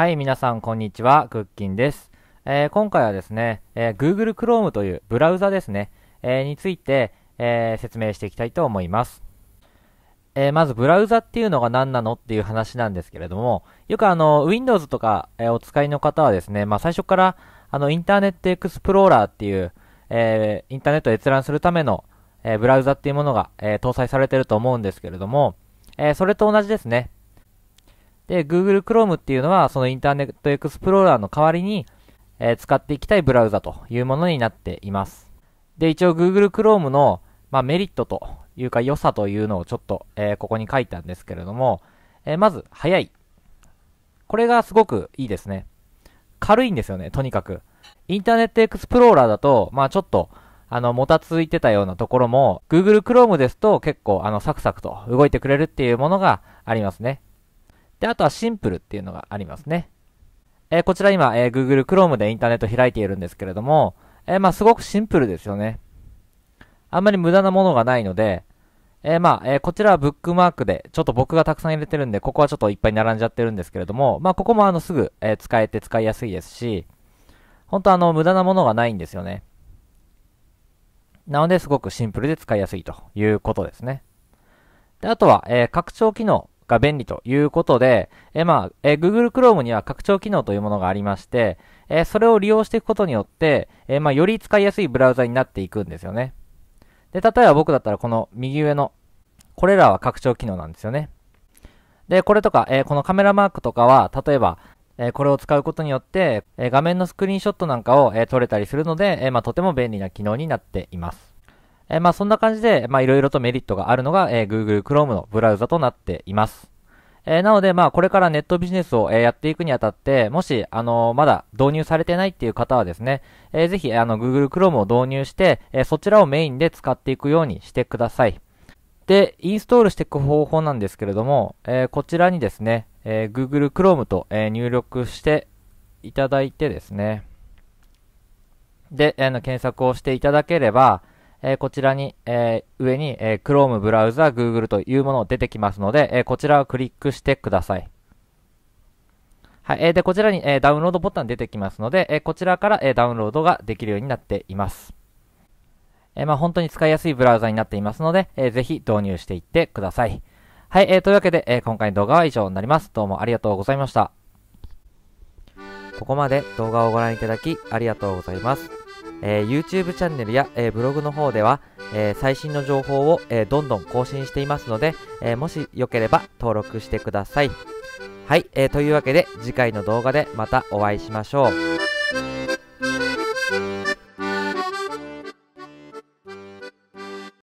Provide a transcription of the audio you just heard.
はい、皆さん、こんにちは。クッキンです。えー、今回はですね、えー、Google Chrome というブラウザですね、えー、について、え説明していきたいと思います。えまず、ブラウザっていうのが何なのっていう話なんですけれども、よくあの、Windows とか、えお使いの方はですね、まあ、最初から、あの、インターネットエクスプローラーっていう、えインターネットを閲覧するための、えブラウザっていうものが、え搭載されてると思うんですけれども、えそれと同じですね。で、Google Chrome っていうのは、そのインターネットエクスプローラーの代わりに、えー、使っていきたいブラウザというものになっています。で、一応 Google Chrome の、まあ、メリットというか良さというのをちょっと、えー、ここに書いたんですけれども、えー、まず、早い。これがすごくいいですね。軽いんですよね、とにかく。インターネットエクスプローラーだと、まあちょっと、あの、もたついてたようなところも、Google Chrome ですと結構、あの、サクサクと動いてくれるっていうものがありますね。で、あとはシンプルっていうのがありますね。えー、こちら今、えー、Google Chrome でインターネット開いているんですけれども、えー、まあ、すごくシンプルですよね。あんまり無駄なものがないので、えー、まあ、えー、こちらはブックマークで、ちょっと僕がたくさん入れてるんで、ここはちょっといっぱい並んじゃってるんですけれども、まあ、ここもあの、すぐ、えー、使えて使いやすいですし、本当あの、無駄なものがないんですよね。なので、すごくシンプルで使いやすいということですね。で、あとは、え拡張機能が便利ということで、えまあ、え Google Chrome には拡張機能というものがありまして、えそれを利用していくことによって、えまあ、より使いやすいブラウザになっていくんですよね。で、例えば僕だったらこの右上の、これらは拡張機能なんですよね。で、これとか、えこのカメラマークとかは、例えば、えこれを使うことによって、え画面のスクリーンショットなんかを、え撮れたりするので、えまあ、とても便利な機能になっています。えー、まあそんな感じで、まあいろいろとメリットがあるのが、えー、Google Chrome のブラウザとなっています。えー、なので、まあ、これからネットビジネスを、えー、やっていくにあたって、もし、あのー、まだ導入されてないっていう方はですね、えー、ぜひ、あの、Google Chrome を導入して、えそちらをメインで使っていくようにしてください。で、インストールしていく方法なんですけれども、えこちらにですね、え Google Chrome と、え入力していただいてですね、で、あの、検索をしていただければ、えー、こちらに、えー、上に、えー、Chrome ブラウザ、Google というもの出てきますので、えー、こちらをクリックしてください。はい、えー、で、こちらに、えー、ダウンロードボタン出てきますので、えー、こちらから、えー、ダウンロードができるようになっています。えー、まあ、本当に使いやすいブラウザになっていますので、えー、ぜひ導入していってください。はい、えー、というわけで、えー、今回の動画は以上になります。どうもありがとうございました。ここまで動画をご覧いただきありがとうございます。えー、YouTube チャンネルや、えー、ブログの方では、えー、最新の情報を、えどんどん更新していますので、えもしよければ登録してください。はい、えというわけで次回の動画でまたお会いしましょう。